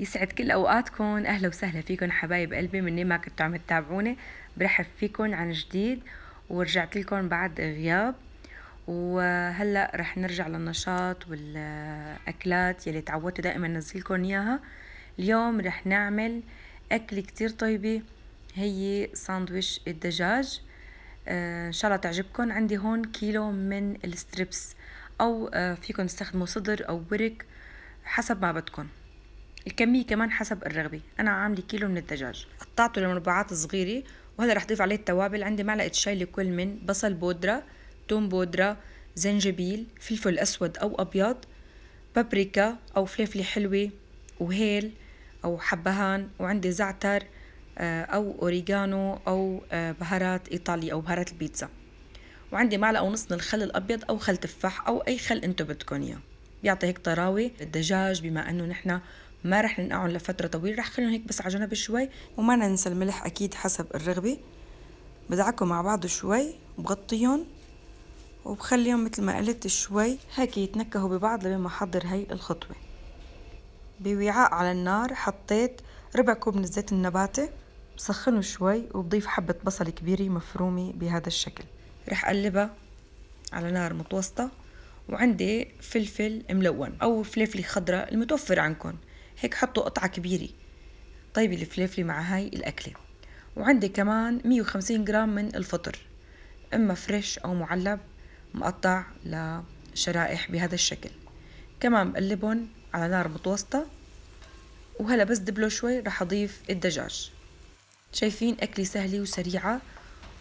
يسعد كل اوقاتكم اهلا وسهلا فيكم حبايب قلبي من ما كنتوا عم تتابعوني برحب فيكم عن جديد ورجعت لكم بعد غياب وهلا رح نرجع للنشاط والاكلات يلي تعودت دائما انزلكم اياها اليوم رح نعمل اكل كتير طيبه هي ساندويش الدجاج آه، ان شاء الله تعجبكم عندي هون كيلو من الستريبس او آه، فيكم تستخدموا صدر او ورك حسب ما بدكم الكمية كمان حسب الرغبة أنا عاملة كيلو من الدجاج قطعته لمربعات صغيرة وهلا رح ضيف عليه التوابل عندي معلقة شاي لكل من بصل بودرة توم بودرة زنجبيل فلفل أسود أو أبيض بابريكا أو فلفلة حلوة وهيل أو حبهان وعندي زعتر آه، أو أوريجانو أو آه، بهارات إيطالية أو بهارات البيتزا وعندي معلقة ونص من الخل الأبيض أو خل تفاح أو أي خل أنتو بدكم إياه بيعطي هيك طراوة الدجاج بما أنه نحن ما رح ننقعهم لفترة طويلة رح خليهم هيك بس على جنب شوي وما ننسى الملح أكيد حسب الرغبة بدعكم مع بعض شوي وبغطيهم وبخليهم مثل ما قلت شوي هيك يتنكهوا ببعض لما أحضر هاي الخطوة بوعاء على النار حطيت ربع كوب من الزيت النباتي بسخنه شوي وبضيف حبة بصل كبيرة مفرومة بهذا الشكل رح أقلبها على نار متوسطة وعندي فلفل ملون أو فليفله خضراء المتوفر عندكم هيك حطوا قطعة كبيرة طيب الفليفلة مع هاي الأكلة وعندي كمان 150 جرام من الفطر إما فريش أو معلب مقطع لشرائح بهذا الشكل كمان بقلبهم على نار متوسطة وهلا بس دبلو شوي رح أضيف الدجاج شايفين أكلة سهلة وسريعة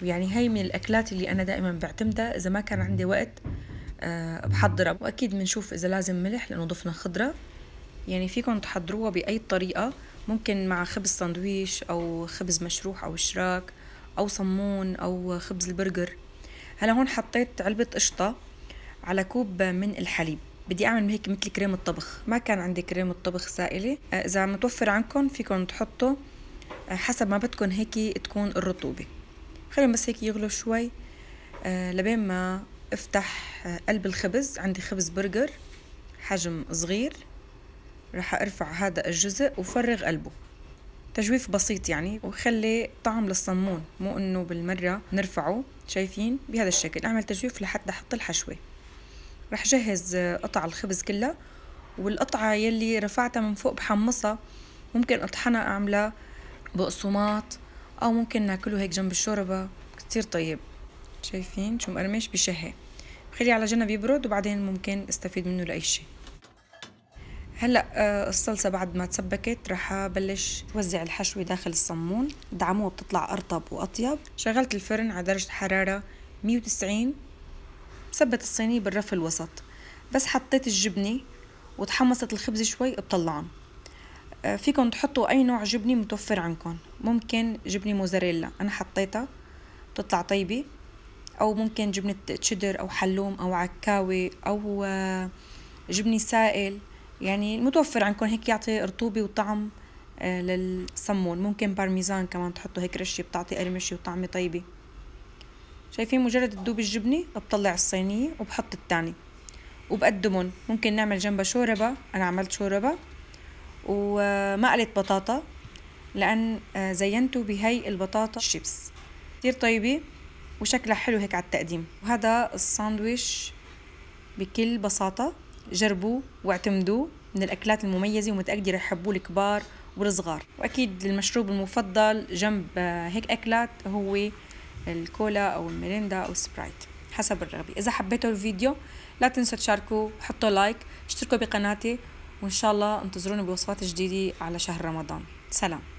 ويعني هاي من الأكلات اللي أنا دائما بعتمدها إذا ما كان عندي وقت أه بحضرها وأكيد بنشوف إذا لازم ملح لأنه ضفنا خضرة يعني فيكم تحضروها بأي طريقة ممكن مع خبز سندويش أو خبز مشروح أو شراك أو صمون أو خبز البرجر هلا هون حطيت علبة قشطة على كوب من الحليب بدي اعمل هيك مثل كريم الطبخ ما كان عندي كريم الطبخ سائله أه، اذا متوفر عندكم فيكم تحطوا أه، حسب ما بدكم هيك تكون الرطوبه خليهم بس هيك يغلوا شوي أه، لبين ما افتح قلب الخبز عندي خبز برجر حجم صغير رح ارفع هذا الجزء وفرغ قلبه تجويف بسيط يعني وخلي طعم للصمون مو انه بالمرة نرفعه شايفين بهذا الشكل اعمل تجويف لحتى احط الحشوة رح جهز قطع الخبز كلها والقطعة يلي رفعتها من فوق بحمصها ممكن اطحنها اعملها بقسماط او ممكن ناكله هيك جنب الشوربة كتير طيب شايفين شو مقرمش بشهي بخليه على جنب يبرد وبعدين ممكن استفيد منه لأي شي هلا آه، الصلصه بعد ما تسبكت رح بلش وزع الحشوه داخل الصمون دعموه بتطلع ارطب واطيب شغلت الفرن على درجه حراره 190 ثبت الصينيه بالرف الوسط بس حطيت الجبنه وتحمصت الخبز شوي بطلعهم آه، فيكم تحطوا اي نوع جبنه متوفر عندكم ممكن جبنه موزاريلا انا حطيتها بتطلع طيبه او ممكن جبنه تشيدر او حلوم او عكاوي او آه، جبنه سائل يعني متوفر عندكم هيك يعطي رطوبة وطعم آه، للصمون ممكن بارميزان كمان تحطوا هيك رشة بتعطي قرمشة وطعمة طيبة شايفين مجرد تدوب الجبنة بطلع الصينية وبحط التاني وبقدمهم ممكن نعمل جنبها شوربة أنا عملت شوربة ومقلة بطاطا لأن آه، زينته بهي البطاطا الشيبس كتير طيبة وشكلها حلو هيك على التقديم وهذا الساندويش بكل بساطة جربوه واعتمدوه من الأكلات المميزة ومتأكدة رح يحبوه الكبار والصغار وأكيد المشروب المفضل جنب آه، هيك أكلات هو الكولا أو الميريندا أو السبرايت حسب الرغبة إذا حبيتوا الفيديو لا تنسوا تشاركوا حطوا لايك اشتركوا بقناتي وإن شاء الله انتظروني بوصفات جديدة على شهر رمضان سلام